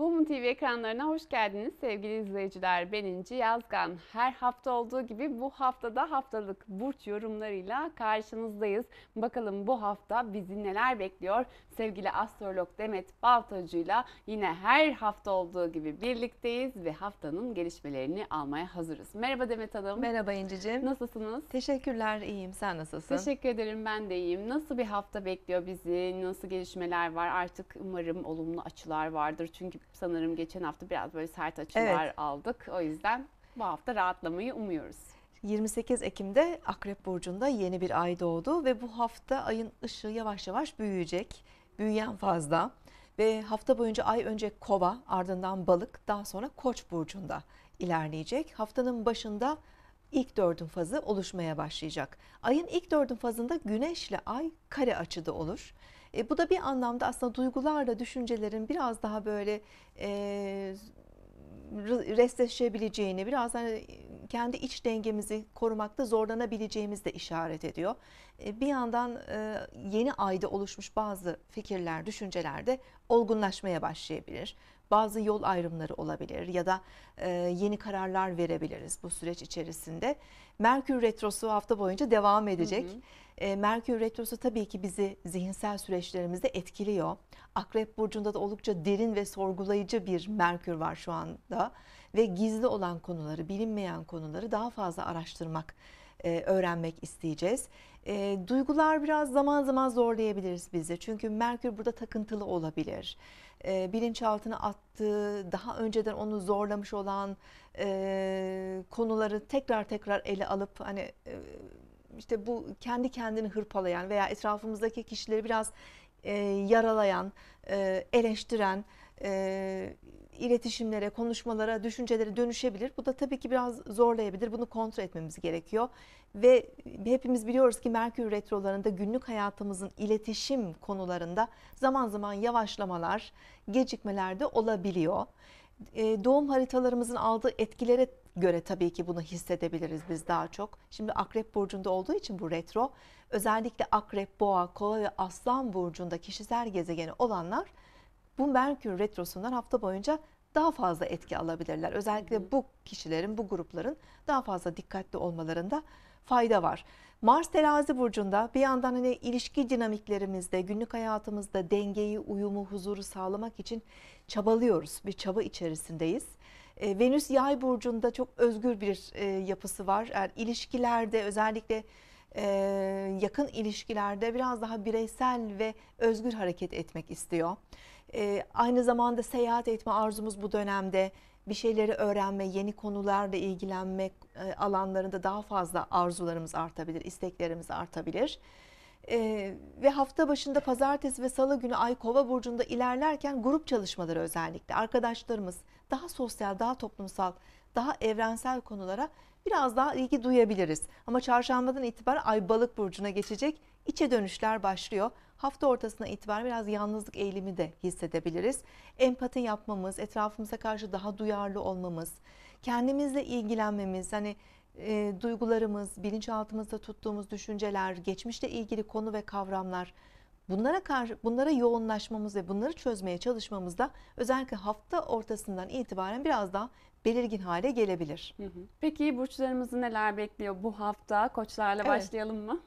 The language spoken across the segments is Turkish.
Woman TV ekranlarına hoş geldiniz sevgili izleyiciler. Ben İnci Yazgan. Her hafta olduğu gibi bu haftada haftalık burç yorumlarıyla karşınızdayız. Bakalım bu hafta bizi neler bekliyor? Sevgili astrolog Demet Baltacı'yla yine her hafta olduğu gibi birlikteyiz ve haftanın gelişmelerini almaya hazırız. Merhaba Demet Hanım. Merhaba İnci'ciğim. Nasılsınız? Teşekkürler, iyiyim. Sen nasılsın? Teşekkür ederim, ben de iyiyim. Nasıl bir hafta bekliyor bizi? Nasıl gelişmeler var? Artık umarım olumlu açılar vardır. Çünkü sanırım geçen hafta biraz böyle sert açılar evet. aldık. O yüzden bu hafta rahatlamayı umuyoruz. 28 Ekim'de Akrep Burcu'nda yeni bir ay doğdu ve bu hafta ayın ışığı yavaş yavaş büyüyecek. Büyüyen fazla ve hafta boyunca ay önce kova ardından balık daha sonra koç burcunda ilerleyecek. Haftanın başında ilk dördün fazı oluşmaya başlayacak. Ayın ilk dördün fazında güneşle ay kare açıda olur. E, bu da bir anlamda aslında duygularla düşüncelerin biraz daha böyle e, restleşebileceğini, biraz hani kendi iç dengemizi korumakta zorlanabileceğimiz de işaret ediyor. E, bir yandan e, yeni ayda oluşmuş bazı fikirler, düşünceler de olgunlaşmaya başlayabilir. Bazı yol ayrımları olabilir ya da e, yeni kararlar verebiliriz bu süreç içerisinde. Merkür Retrosu hafta boyunca devam edecek. Hı hı. E, Merkür Retrosu tabii ki bizi zihinsel süreçlerimizde etkiliyor. Akrep Burcu'nda da oldukça derin ve sorgulayıcı bir Merkür var şu anda. Ve gizli olan konuları, bilinmeyen konuları daha fazla araştırmak, e, öğrenmek isteyeceğiz. E, duygular biraz zaman zaman zorlayabiliriz bizi. Çünkü Merkür burada takıntılı olabilir e, bilinçaltına attığı, daha önceden onu zorlamış olan e, konuları tekrar tekrar ele alıp hani e, işte bu kendi kendini hırpalayan veya etrafımızdaki kişileri biraz e, yaralayan, e, eleştiren, e, iletişimlere, konuşmalara, düşüncelere dönüşebilir. Bu da tabii ki biraz zorlayabilir. Bunu kontrol etmemiz gerekiyor. Ve hepimiz biliyoruz ki Merkür retrolarında günlük hayatımızın iletişim konularında zaman zaman yavaşlamalar, gecikmeler de olabiliyor. E, doğum haritalarımızın aldığı etkilere göre tabii ki bunu hissedebiliriz biz daha çok. Şimdi Akrep Burcu'nda olduğu için bu retro özellikle Akrep, Boğa, Kova ve Aslan Burcu'nda kişisel gezegeni olanlar bu Merkür Retrosu'ndan hafta boyunca daha fazla etki alabilirler. Özellikle bu kişilerin, bu grupların daha fazla dikkatli olmalarında fayda var. Mars terazi burcunda bir yandan hani ilişki dinamiklerimizde, günlük hayatımızda dengeyi, uyumu, huzuru sağlamak için çabalıyoruz. Bir çaba içerisindeyiz. E, Venüs yay burcunda çok özgür bir e, yapısı var. Yani ilişkilerde özellikle e, yakın ilişkilerde biraz daha bireysel ve özgür hareket etmek istiyor. aynı zamanda seyahat etme arzumuz bu dönemde bir şeyleri öğrenme, yeni konularla ilgilenme e, alanlarında daha fazla arzularımız artabilir, isteklerimiz artabilir. Ee, ve hafta başında pazartesi ve salı günü ay kova burcunda ilerlerken grup çalışmaları özellikle arkadaşlarımız daha sosyal, daha toplumsal, daha evrensel konulara biraz daha ilgi duyabiliriz. Ama çarşambadan itibaren ay balık burcuna geçecek. içe dönüşler başlıyor hafta ortasına itibaren biraz yalnızlık eğilimi de hissedebiliriz. Empati yapmamız, etrafımıza karşı daha duyarlı olmamız, kendimizle ilgilenmemiz, hani e, duygularımız, bilinçaltımızda tuttuğumuz düşünceler, geçmişle ilgili konu ve kavramlar bunlara karşı bunlara yoğunlaşmamız ve bunları çözmeye çalışmamızda özellikle hafta ortasından itibaren biraz daha belirgin hale gelebilir. Peki burçlarımızı neler bekliyor bu hafta? Koçlarla evet. başlayalım mı?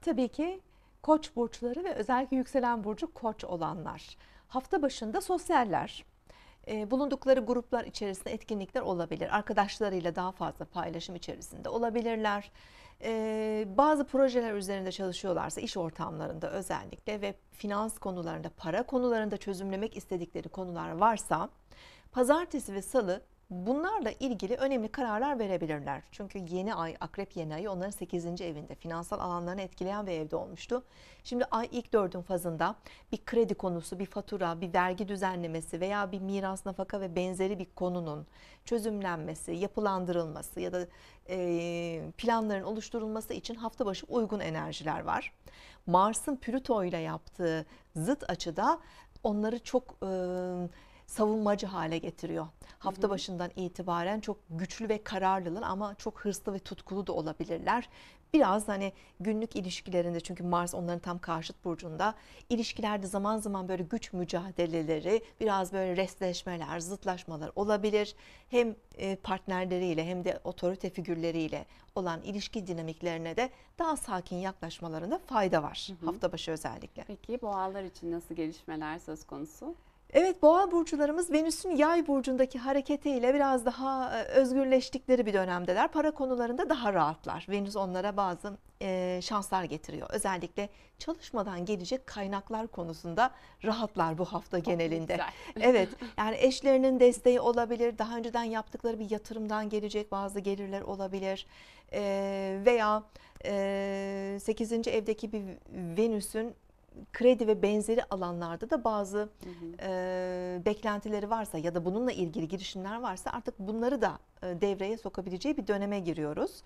Tabii ki koç burçları ve özellikle yükselen burcu koç olanlar hafta başında sosyaller e, bulundukları gruplar içerisinde etkinlikler olabilir. Arkadaşlarıyla daha fazla paylaşım içerisinde olabilirler. E, bazı projeler üzerinde çalışıyorlarsa iş ortamlarında özellikle ve finans konularında, para konularında çözümlemek istedikleri konular varsa pazartesi ve salı Bunlarla ilgili önemli kararlar verebilirler. Çünkü yeni ay, akrep yeni ayı onların 8. evinde. Finansal alanlarını etkileyen bir evde olmuştu. Şimdi ay ilk dördün fazında bir kredi konusu, bir fatura, bir vergi düzenlemesi veya bir miras, nafaka ve benzeri bir konunun çözümlenmesi, yapılandırılması ya da planların oluşturulması için hafta başı uygun enerjiler var. Mars'ın Plüto ile yaptığı zıt açıda onları çok... E, savunmacı hale getiriyor. Hafta hı hı. başından itibaren çok güçlü ve kararlılar ama çok hırslı ve tutkulu da olabilirler. Biraz hani günlük ilişkilerinde çünkü Mars onların tam karşıt burcunda ilişkilerde zaman zaman böyle güç mücadeleleri biraz böyle restleşmeler zıtlaşmalar olabilir. Hem e, partnerleriyle hem de otorite figürleriyle olan ilişki dinamiklerine de daha sakin yaklaşmalarında fayda var. Hı hı. Hafta başı özellikle. Peki boğalar için nasıl gelişmeler söz konusu? Evet boğa burçlarımız Venüs'ün yay burcundaki hareketiyle biraz daha e, özgürleştikleri bir dönemdeler. Para konularında daha rahatlar. Venüs onlara bazı e, şanslar getiriyor. Özellikle çalışmadan gelecek kaynaklar konusunda rahatlar bu hafta oh, genelinde. evet yani eşlerinin desteği olabilir. Daha önceden yaptıkları bir yatırımdan gelecek bazı gelirler olabilir. E, veya e, 8. evdeki bir Venüs'ün kredi ve benzeri alanlarda da bazı hı hı. E, beklentileri varsa ya da bununla ilgili girişimler varsa artık bunları da e, devreye sokabileceği bir döneme giriyoruz.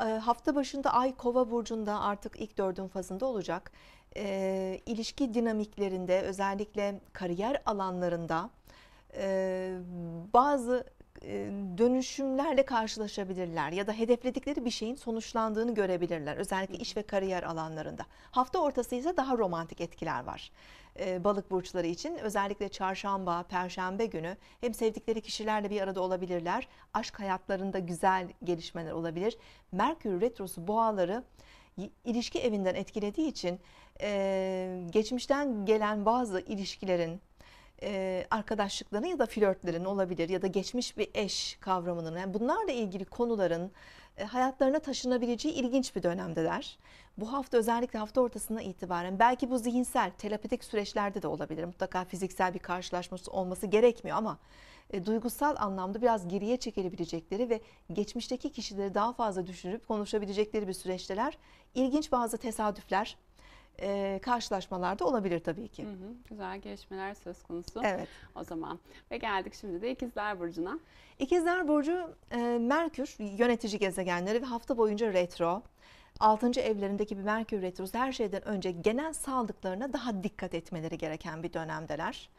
E, hafta başında Ay Kova burcunda artık ilk dördün fazında olacak. E, ilişki dinamiklerinde özellikle kariyer alanlarında e, bazı e, dönüşümlerle karşılaşabilirler ya da hedefledikleri bir şeyin sonuçlandığını görebilirler. Özellikle iş ve kariyer alanlarında. Hafta ortası ise daha romantik etkiler var. E, balık burçları için özellikle çarşamba, perşembe günü hem sevdikleri kişilerle bir arada olabilirler. Aşk hayatlarında güzel gelişmeler olabilir. Merkür retrosu boğaları ilişki evinden etkilediği için e, geçmişten gelen bazı ilişkilerin e, arkadaşlıkların ya da flörtlerin olabilir ya da geçmiş bir eş kavramının yani bunlarla ilgili konuların e, hayatlarına taşınabileceği ilginç bir dönemdeler. Bu hafta özellikle hafta ortasına itibaren belki bu zihinsel terapetik süreçlerde de olabilir. Mutlaka fiziksel bir karşılaşması olması gerekmiyor ama e, duygusal anlamda biraz geriye çekilebilecekleri ve geçmişteki kişileri daha fazla düşünüp konuşabilecekleri bir süreçteler. İlginç bazı tesadüfler e, karşılaşmalarda olabilir tabii ki. Hı hı, güzel gelişmeler söz konusu. Evet. O zaman ve geldik şimdi de İkizler Burcu'na. İkizler Burcu e, Merkür yönetici gezegenleri ve hafta boyunca retro. 6. evlerindeki bir Merkür Retrosu her şeyden önce genel sağlıklarına daha dikkat etmeleri gereken bir dönemdeler.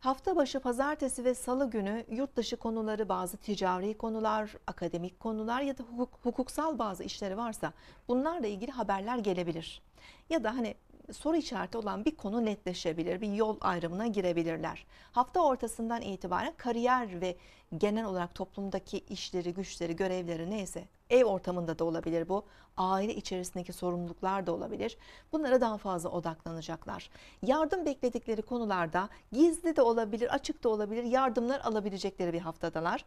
Hafta başı pazartesi ve salı günü yurt dışı konuları, bazı ticari konular, akademik konular ya da hukuk, hukuksal bazı işleri varsa bunlarla ilgili haberler gelebilir. Ya da hani soru işareti olan bir konu netleşebilir, bir yol ayrımına girebilirler. Hafta ortasından itibaren kariyer ve genel olarak toplumdaki işleri, güçleri, görevleri neyse ev ortamında da olabilir bu. Aile içerisindeki sorumluluklar da olabilir. Bunlara daha fazla odaklanacaklar. Yardım bekledikleri konularda gizli de olabilir, açık da olabilir yardımlar alabilecekleri bir haftadalar.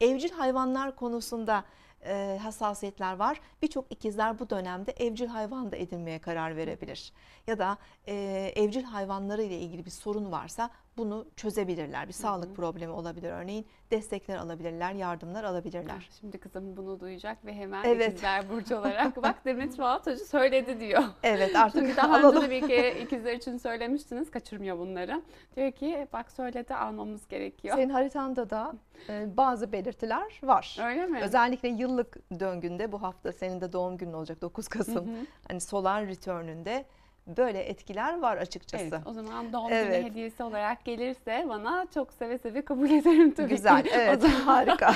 Evcil hayvanlar konusunda e, hassasiyetler var. Birçok ikizler bu dönemde evcil hayvan da edinmeye karar verebilir. Ya da e, evcil hayvanları ile ilgili bir sorun varsa bunu çözebilirler. Bir sağlık Hı-hı. problemi olabilir örneğin. Destekler alabilirler, yardımlar alabilirler. Şimdi kızım bunu duyacak ve hemen evet. ikizler burcu olarak bak Demet Fuat Hoca söyledi diyor. Evet artık Çünkü daha alalım. önce de bir iki ikizler için söylemiştiniz. Kaçırmıyor bunları. Diyor ki bak söyledi almamız gerekiyor. Senin haritanda da e, bazı belirtiler var. Öyle mi? Özellikle yıllık döngünde bu hafta senin de doğum günün olacak 9 Kasım. Hı hı. Hani solar return'ünde böyle etkiler var açıkçası. Evet, o zaman doğum evet. günü hediyesi olarak gelirse bana çok seve seve kabul ederim tabii Güzel, ki. evet o zaman... harika.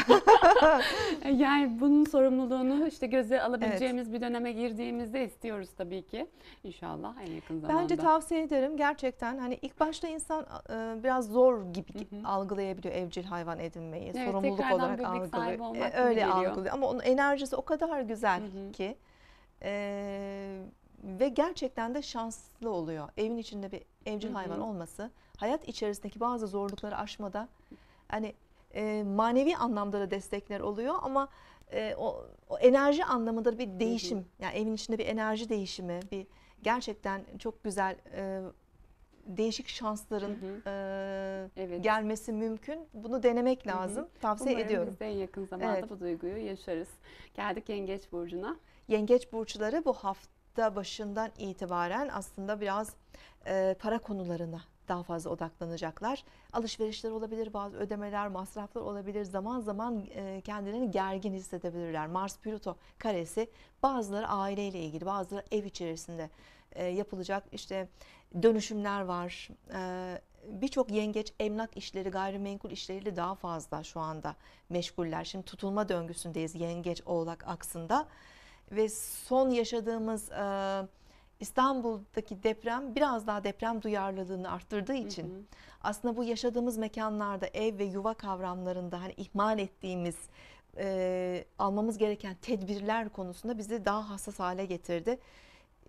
yani bunun sorumluluğunu işte göze alabileceğimiz evet. bir döneme girdiğimizde istiyoruz tabii ki. İnşallah en yakın zamanda. Bence tavsiye ederim gerçekten hani ilk başta insan e, biraz zor gibi hı hı. algılayabiliyor evcil hayvan edinmeyi. Evet, sorumluluk olarak algılıyor. E, öyle geliyor. algılıyor ama onun enerjisi o kadar güzel hı hı. ki. Ee, ve gerçekten de şanslı oluyor. Evin içinde bir evcil hayvan olması hayat içerisindeki bazı zorlukları aşmada hani e, manevi anlamda da destekler oluyor ama e, o, o enerji anlamında bir değişim. Yani evin içinde bir enerji değişimi, bir gerçekten çok güzel e, değişik şansların hı hı. E, evet. gelmesi mümkün. Bunu denemek lazım. Hı hı. Tavsiye Umarım ediyorum. Biz de en yakın zamanda evet. bu duyguyu yaşarız. Geldik Yengeç Burcu'na. Yengeç Burçları bu hafta hafta başından itibaren aslında biraz e, para konularına daha fazla odaklanacaklar. Alışverişler olabilir, bazı ödemeler, masraflar olabilir. Zaman zaman e, kendilerini gergin hissedebilirler. Mars Plüto karesi bazıları aileyle ilgili, bazıları ev içerisinde e, yapılacak işte dönüşümler var. E, birçok yengeç emlak işleri, gayrimenkul işleriyle daha fazla şu anda meşguller. Şimdi tutulma döngüsündeyiz yengeç oğlak aksında ve son yaşadığımız e, İstanbul'daki deprem biraz daha deprem duyarlılığını arttırdığı için hı hı. aslında bu yaşadığımız mekanlarda ev ve yuva kavramlarında hani ihmal ettiğimiz e, almamız gereken tedbirler konusunda bizi daha hassas hale getirdi.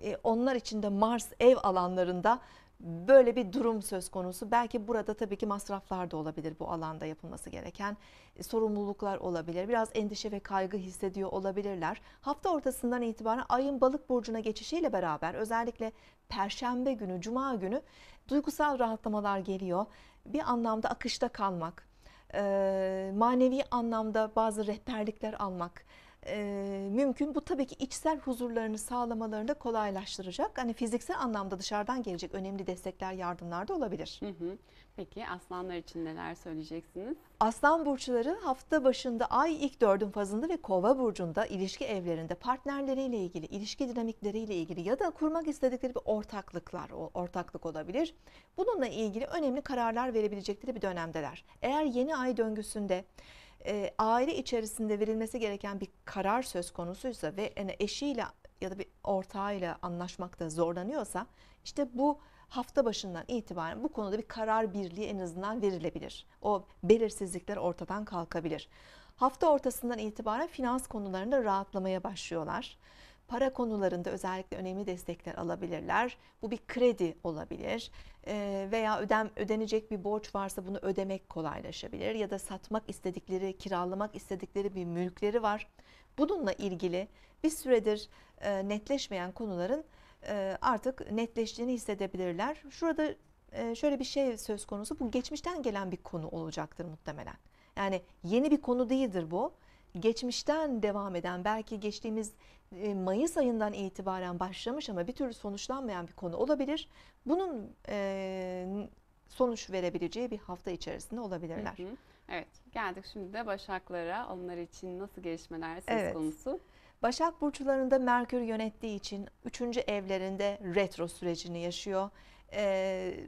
E, onlar için de Mars ev alanlarında Böyle bir durum söz konusu. Belki burada tabii ki masraflar da olabilir bu alanda yapılması gereken e, sorumluluklar olabilir. Biraz endişe ve kaygı hissediyor olabilirler. Hafta ortasından itibaren ayın balık burcuna geçişiyle beraber özellikle perşembe günü, cuma günü duygusal rahatlamalar geliyor. Bir anlamda akışta kalmak, manevi anlamda bazı rehberlikler almak, e, mümkün. Bu tabii ki içsel huzurlarını sağlamalarını da kolaylaştıracak. Hani fiziksel anlamda dışarıdan gelecek önemli destekler, yardımlar da olabilir. Hı hı. Peki aslanlar için neler söyleyeceksiniz? Aslan burçları hafta başında ay ilk dördün fazında ve kova burcunda ilişki evlerinde partnerleriyle ilgili, ilişki dinamikleriyle ilgili ya da kurmak istedikleri bir ortaklıklar, ortaklık olabilir. Bununla ilgili önemli kararlar verebilecekleri bir dönemdeler. Eğer yeni ay döngüsünde e, aile içerisinde verilmesi gereken bir karar söz konusuysa ve yani eşiyle ya da bir ortağıyla anlaşmakta zorlanıyorsa işte bu hafta başından itibaren bu konuda bir karar birliği en azından verilebilir. O belirsizlikler ortadan kalkabilir. Hafta ortasından itibaren finans konularında rahatlamaya başlıyorlar para konularında özellikle önemli destekler alabilirler. Bu bir kredi olabilir e, veya ödem ödenecek bir borç varsa bunu ödemek kolaylaşabilir ya da satmak istedikleri, kiralamak istedikleri bir mülkleri var. Bununla ilgili bir süredir e, netleşmeyen konuların e, artık netleştiğini hissedebilirler. Şurada şöyle bir şey söz konusu. Bu geçmişten gelen bir konu olacaktır muhtemelen. Yani yeni bir konu değildir bu geçmişten devam eden belki geçtiğimiz e, Mayıs ayından itibaren başlamış ama bir türlü sonuçlanmayan bir konu olabilir. Bunun e, sonuç verebileceği bir hafta içerisinde olabilirler. Hı hı. Evet geldik şimdi de Başaklara onlar için nasıl gelişmeler söz evet. konusu? Başak burçlarında Merkür yönettiği için 3. evlerinde retro sürecini yaşıyor. Ee,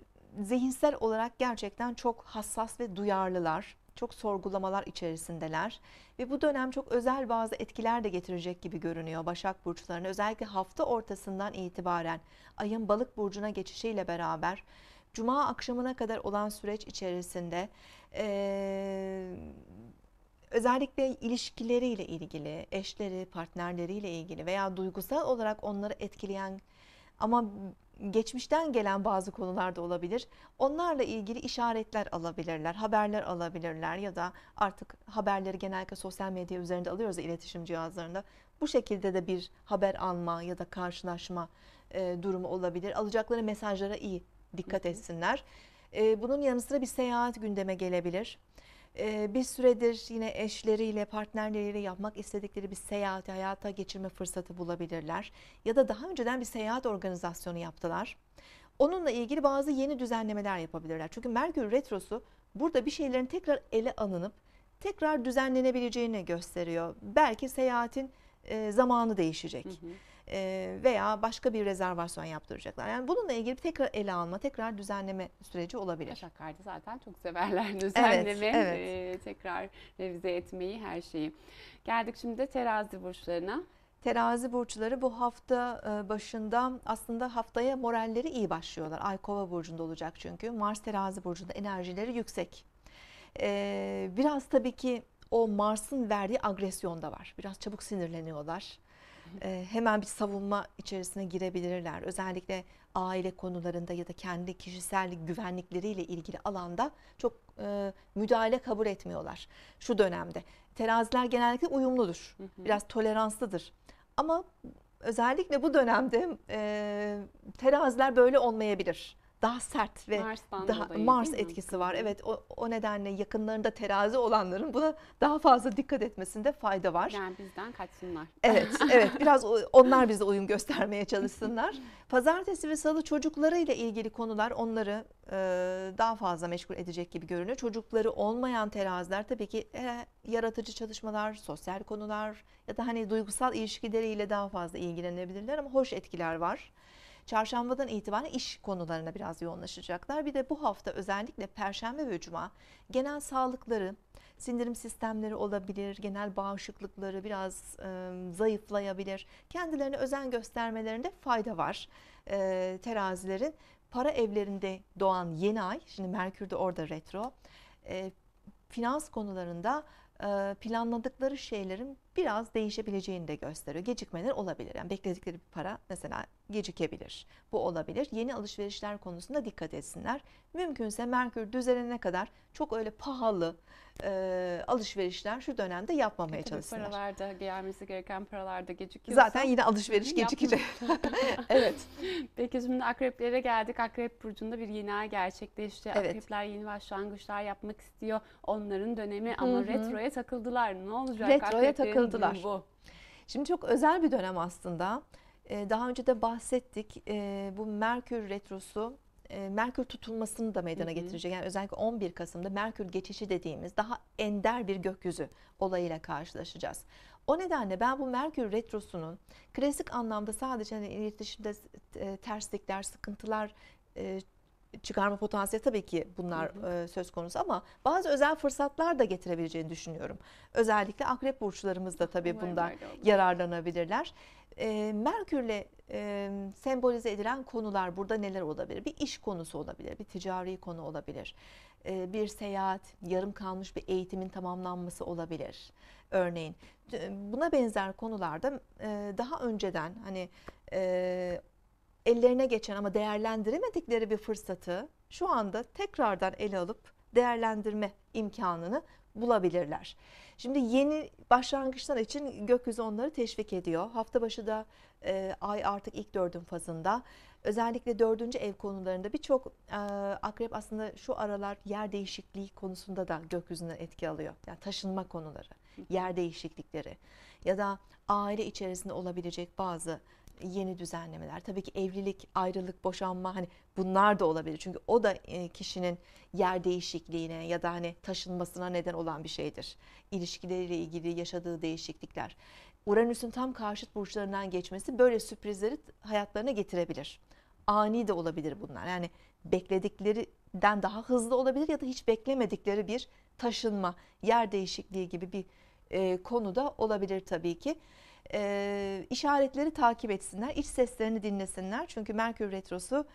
zihinsel olarak gerçekten çok hassas ve duyarlılar çok sorgulamalar içerisindeler ve bu dönem çok özel bazı etkiler de getirecek gibi görünüyor Başak burçlarına. Özellikle hafta ortasından itibaren ayın Balık burcuna geçişiyle beraber Cuma akşamına kadar olan süreç içerisinde ee, özellikle ilişkileriyle ilgili, eşleri, partnerleriyle ilgili veya duygusal olarak onları etkileyen ama geçmişten gelen bazı konularda olabilir. Onlarla ilgili işaretler alabilirler, haberler alabilirler ya da artık haberleri genellikle sosyal medya üzerinde alıyoruz ya, iletişim cihazlarında. Bu şekilde de bir haber alma ya da karşılaşma e, durumu olabilir. Alacakları mesajlara iyi dikkat etsinler. E, bunun yanı sıra bir seyahat gündeme gelebilir. Ee, bir süredir yine eşleriyle, partnerleriyle yapmak istedikleri bir seyahati hayata geçirme fırsatı bulabilirler. Ya da daha önceden bir seyahat organizasyonu yaptılar. Onunla ilgili bazı yeni düzenlemeler yapabilirler. Çünkü Merkür Retrosu burada bir şeylerin tekrar ele alınıp tekrar düzenlenebileceğini gösteriyor. Belki seyahatin e, zamanı değişecek. Hı hı veya başka bir rezervasyon yaptıracaklar. Yani bununla ilgili tekrar ele alma, tekrar düzenleme süreci olabilir. Başak Kart'ı zaten çok severler düzenleme, evet, evet. tekrar revize etmeyi, her şeyi. Geldik şimdi de terazi burçlarına. Terazi burçları bu hafta başında aslında haftaya moralleri iyi başlıyorlar. Ay kova burcunda olacak çünkü. Mars terazi burcunda enerjileri yüksek. biraz tabii ki o Mars'ın verdiği agresyon da var. Biraz çabuk sinirleniyorlar e, hemen bir savunma içerisine girebilirler. Özellikle aile konularında ya da kendi kişisel güvenlikleriyle ilgili alanda çok e, müdahale kabul etmiyorlar şu dönemde. Teraziler genellikle uyumludur, biraz toleranslıdır. Ama özellikle bu dönemde e, teraziler böyle olmayabilir daha sert ve Mars'tan daha dolayı, Mars etkisi var. Evet o, o nedenle yakınlarında terazi olanların buna daha fazla dikkat etmesinde fayda var. Yani bizden kaçsınlar. Evet, evet. Biraz onlar bize uyum göstermeye çalışsınlar. Pazartesi ve salı çocukları ile ilgili konular onları e, daha fazla meşgul edecek gibi görünüyor. Çocukları olmayan teraziler tabii ki e, yaratıcı çalışmalar, sosyal konular ya da hani duygusal ilişkileriyle daha fazla ilgilenebilirler ama hoş etkiler var. Çarşambadan itibaren iş konularına biraz yoğunlaşacaklar. Bir de bu hafta özellikle perşembe ve cuma genel sağlıkları, sindirim sistemleri olabilir, genel bağışıklıkları biraz e, zayıflayabilir. Kendilerine özen göstermelerinde fayda var e, terazilerin. Para evlerinde doğan yeni ay, şimdi Merkür de orada retro, e, finans konularında planladıkları şeylerin biraz değişebileceğini de gösteriyor. Gecikmeler olabilir. Yani bekledikleri bir para mesela gecikebilir. Bu olabilir. Yeni alışverişler konusunda dikkat etsinler. Mümkünse Merkür düzelene kadar çok öyle pahalı e, alışverişler şu dönemde yapmamaya e, Tabii çalışsınlar. Paralarda gelmesi gereken paralarda gecikiyorsa. Zaten yine alışveriş gecikecek. evet. Peki şimdi akreplere geldik. Akrep burcunda bir yeni ay gerçekleşti. Evet. Akrepler yeni başlangıçlar yapmak istiyor. Onların dönemi ama Hı-hı. retroya takıldılar. Ne olacak? Retroya takıldılar ayrıldılar. Bu. Şimdi çok özel bir dönem aslında. Ee, daha önce de bahsettik ee, bu Merkür Retrosu e, Merkür tutulmasını da meydana hı getirecek. Yani özellikle 11 Kasım'da Merkür geçişi dediğimiz daha ender bir gökyüzü olayıyla karşılaşacağız. O nedenle ben bu Merkür Retrosu'nun klasik anlamda sadece hani iletişimde e, terslikler, sıkıntılar e, çıkarma potansiyeli tabii ki bunlar hı hı. söz konusu ama bazı özel fırsatlar da getirebileceğini düşünüyorum. Özellikle akrep burçlarımız da tabii bundan yararlanabilirler. E, Merkürle e, sembolize edilen konular burada neler olabilir? Bir iş konusu olabilir, bir ticari konu olabilir, e, bir seyahat, yarım kalmış bir eğitimin tamamlanması olabilir. Örneğin buna benzer konularda e, daha önceden hani e, ellerine geçen ama değerlendiremedikleri bir fırsatı şu anda tekrardan ele alıp değerlendirme imkanını bulabilirler. Şimdi yeni başlangıçlar için gökyüzü onları teşvik ediyor. Hafta başı da e, ay artık ilk dördün fazında. Özellikle dördüncü ev konularında birçok e, akrep aslında şu aralar yer değişikliği konusunda da gökyüzünden etki alıyor. Yani taşınma konuları, yer değişiklikleri ya da aile içerisinde olabilecek bazı yeni düzenlemeler. Tabii ki evlilik, ayrılık, boşanma hani bunlar da olabilir. Çünkü o da e, kişinin yer değişikliğine ya da hani taşınmasına neden olan bir şeydir. İlişkileriyle ilgili yaşadığı değişiklikler. Uranüs'ün tam karşıt burçlarından geçmesi böyle sürprizleri hayatlarına getirebilir. Ani de olabilir bunlar. Yani beklediklerinden daha hızlı olabilir ya da hiç beklemedikleri bir taşınma, yer değişikliği gibi bir e, konuda olabilir tabii ki e, işaretleri takip etsinler, iç seslerini dinlesinler. Çünkü Merkür Retrosu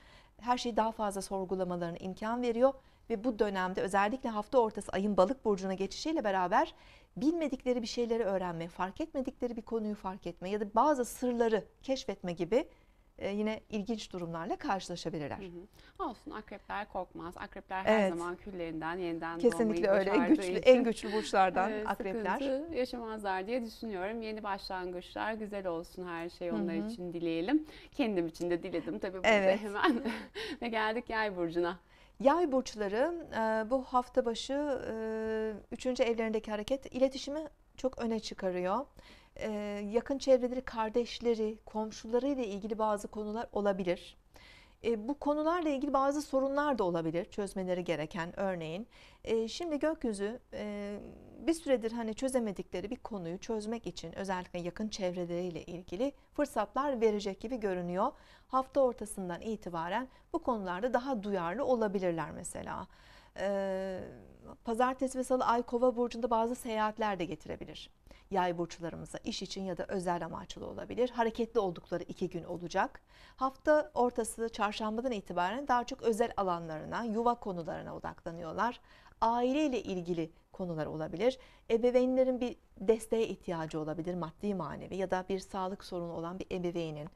her şeyi daha fazla sorgulamalarına imkan veriyor ve bu dönemde özellikle hafta ortası ayın balık burcuna geçişiyle beraber bilmedikleri bir şeyleri öğrenme, fark etmedikleri bir konuyu fark etme ya da bazı sırları keşfetme gibi e, yine ilginç durumlarla karşılaşabilirler. Hı hı. Olsun akrepler korkmaz. Akrepler her evet. zaman küllerinden yeniden Kesinlikle öyle. güçlü, için, en güçlü burçlardan e, akrepler. Sıkıntı yaşamazlar diye düşünüyorum. Yeni başlangıçlar güzel olsun her şey onlar hı hı. için dileyelim. Kendim için de diledim tabii burada evet. hemen. Ve geldik yay burcuna. Yay burçları e, bu hafta başı 3. E, evlerindeki hareket iletişimi çok öne çıkarıyor. Ee, yakın çevreleri, kardeşleri, komşuları ile ilgili bazı konular olabilir. E, bu konularla ilgili bazı sorunlar da olabilir çözmeleri gereken örneğin. E, şimdi gökyüzü e, bir süredir hani çözemedikleri bir konuyu çözmek için özellikle yakın çevreleriyle ilgili fırsatlar verecek gibi görünüyor. Hafta ortasından itibaren bu konularda daha duyarlı olabilirler mesela. Evet pazartesi ve salı ay kova burcunda bazı seyahatler de getirebilir. Yay burçlarımıza iş için ya da özel amaçlı olabilir. Hareketli oldukları iki gün olacak. Hafta ortası çarşambadan itibaren daha çok özel alanlarına, yuva konularına odaklanıyorlar. Aile ile ilgili konular olabilir. Ebeveynlerin bir desteğe ihtiyacı olabilir maddi manevi ya da bir sağlık sorunu olan bir ebeveynin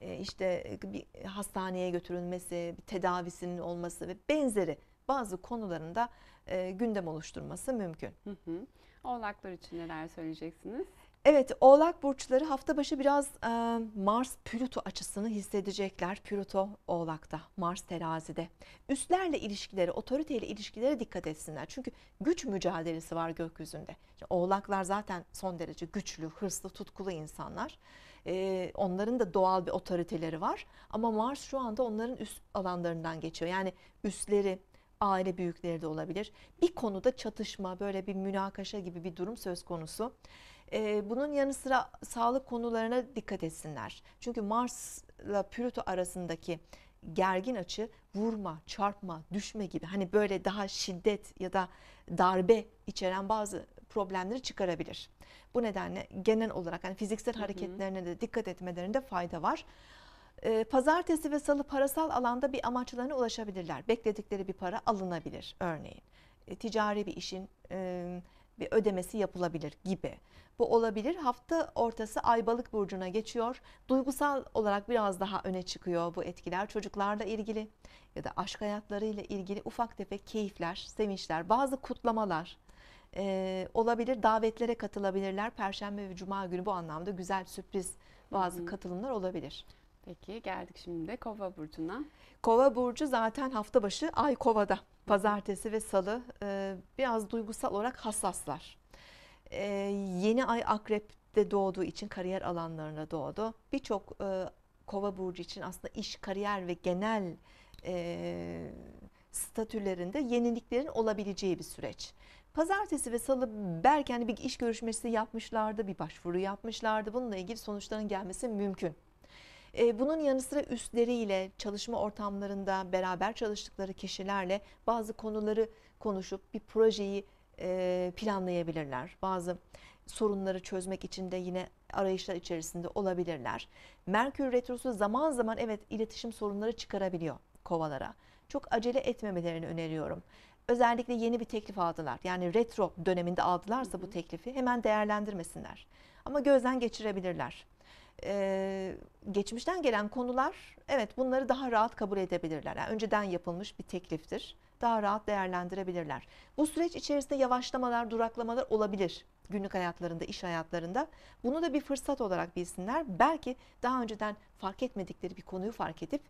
e, işte e, bir hastaneye götürülmesi, bir tedavisinin olması ve benzeri bazı konularında e, gündem oluşturması mümkün. Hı hı. Oğlaklar için neler söyleyeceksiniz? Evet oğlak burçları hafta başı biraz e, Mars Plüto açısını hissedecekler. Plüto oğlakta, Mars terazide. Üstlerle ilişkileri, otoriteyle ilişkilere dikkat etsinler. Çünkü güç mücadelesi var gökyüzünde. Şimdi oğlaklar zaten son derece güçlü, hırslı, tutkulu insanlar. E, onların da doğal bir otoriteleri var. Ama Mars şu anda onların üst alanlarından geçiyor. Yani üstleri, aile büyükleri de olabilir. Bir konuda çatışma, böyle bir münakaşa gibi bir durum söz konusu. Ee, bunun yanı sıra sağlık konularına dikkat etsinler. Çünkü Mars'la Plüto arasındaki gergin açı vurma, çarpma, düşme gibi hani böyle daha şiddet ya da darbe içeren bazı problemleri çıkarabilir. Bu nedenle genel olarak hani fiziksel hareketlerine de dikkat etmelerinde fayda var e, pazartesi ve salı parasal alanda bir amaçlarına ulaşabilirler. Bekledikleri bir para alınabilir örneğin. E, ticari bir işin e, bir ödemesi yapılabilir gibi. Bu olabilir. Hafta ortası Ay balık burcuna geçiyor. Duygusal olarak biraz daha öne çıkıyor bu etkiler. Çocuklarla ilgili ya da aşk hayatlarıyla ilgili ufak tefek keyifler, sevinçler, bazı kutlamalar e, olabilir. Davetlere katılabilirler. Perşembe ve cuma günü bu anlamda güzel sürpriz bazı Hı-hı. katılımlar olabilir. Peki geldik şimdi de Kova burcuna. Kova burcu zaten hafta başı ay Kova'da. Pazartesi ve salı e, biraz duygusal olarak hassaslar. E, yeni ay akrepte doğduğu için kariyer alanlarına doğdu. Birçok e, Kova burcu için aslında iş, kariyer ve genel e, statülerinde yeniliklerin olabileceği bir süreç. Pazartesi ve salı belki hani bir iş görüşmesi yapmışlardı, bir başvuru yapmışlardı. Bununla ilgili sonuçların gelmesi mümkün. E, bunun yanı sıra üstleriyle çalışma ortamlarında beraber çalıştıkları kişilerle bazı konuları konuşup bir projeyi e, planlayabilirler. Bazı sorunları çözmek için de yine arayışlar içerisinde olabilirler. Merkür Retrosu zaman zaman evet iletişim sorunları çıkarabiliyor kovalara. Çok acele etmemelerini öneriyorum. Özellikle yeni bir teklif aldılar. Yani retro döneminde aldılarsa bu teklifi hemen değerlendirmesinler. Ama gözden geçirebilirler e, geçmişten gelen konular evet bunları daha rahat kabul edebilirler. Yani önceden yapılmış bir tekliftir. Daha rahat değerlendirebilirler. Bu süreç içerisinde yavaşlamalar, duraklamalar olabilir günlük hayatlarında, iş hayatlarında. Bunu da bir fırsat olarak bilsinler. Belki daha önceden fark etmedikleri bir konuyu fark edip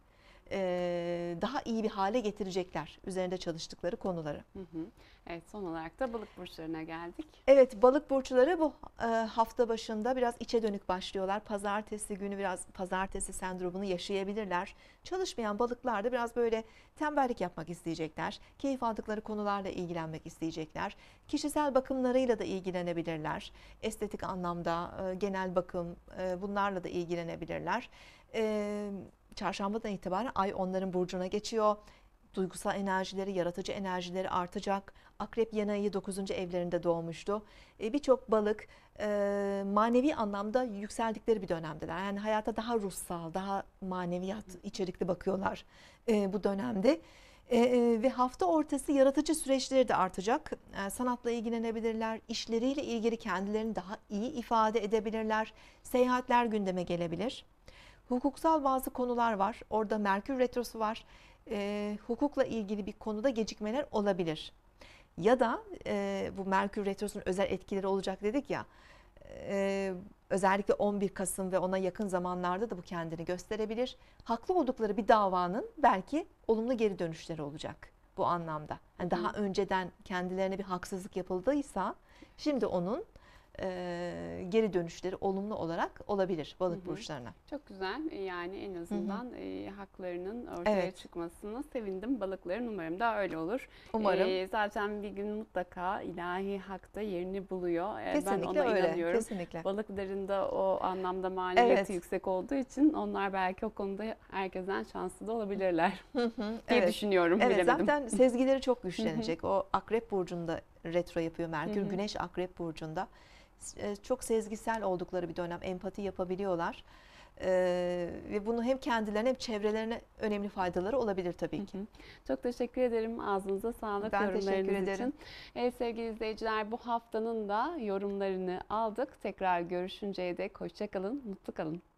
daha iyi bir hale getirecekler üzerinde çalıştıkları konuları. Hı hı. Evet son olarak da balık burçlarına geldik. Evet balık burçları bu hafta başında biraz içe dönük başlıyorlar. Pazartesi günü biraz pazartesi sendromunu yaşayabilirler. Çalışmayan balıklar da biraz böyle tembellik yapmak isteyecekler. Keyif aldıkları konularla ilgilenmek isteyecekler. Kişisel bakımlarıyla da ilgilenebilirler. Estetik anlamda genel bakım bunlarla da ilgilenebilirler. Evet çarşambadan itibaren ay onların burcuna geçiyor. Duygusal enerjileri, yaratıcı enerjileri artacak. Akrep yeni ayı 9. evlerinde doğmuştu. E, Birçok balık e, manevi anlamda yükseldikleri bir dönemdeler. Yani hayata daha ruhsal, daha maneviyat içerikli bakıyorlar e, bu dönemde. E, ve hafta ortası yaratıcı süreçleri de artacak. sanatla ilgilenebilirler, işleriyle ilgili kendilerini daha iyi ifade edebilirler. Seyahatler gündeme gelebilir. Hukuksal bazı konular var. Orada Merkür Retrosu var. E, hukukla ilgili bir konuda gecikmeler olabilir. Ya da e, bu Merkür Retrosu'nun özel etkileri olacak dedik ya. E, özellikle 11 Kasım ve ona yakın zamanlarda da bu kendini gösterebilir. Haklı oldukları bir davanın belki olumlu geri dönüşleri olacak bu anlamda. Yani daha önceden kendilerine bir haksızlık yapıldıysa şimdi onun e, geri dönüşleri olumlu olarak olabilir balık Hı-hı. burçlarına. Çok güzel e, yani en azından e, haklarının ortaya evet. çıkmasına sevindim balıkların umarım da öyle olur. Umarım. E, zaten bir gün mutlaka ilahi hakta yerini buluyor. E, kesinlikle ben ona öyle. inanıyorum. Kesinlikle. Balıkların da o anlamda maneviyatı evet. yüksek olduğu için onlar belki o konuda herkesten şanslı da olabilirler diye evet. düşünüyorum. Evet bilemedim. zaten sezgileri çok güçlenecek. O akrep burcunda retro yapıyor Merkür. Güneş akrep burcunda. E, çok sezgisel oldukları bir dönem empati yapabiliyorlar. Ee, ve bunu hem kendilerine hem çevrelerine önemli faydaları olabilir tabii ki. Çok teşekkür ederim ağzınıza sağlık ben yorumlarınız için. Evet e, sevgili izleyiciler bu haftanın da yorumlarını aldık. Tekrar görüşünceye dek hoşçakalın, mutlu kalın.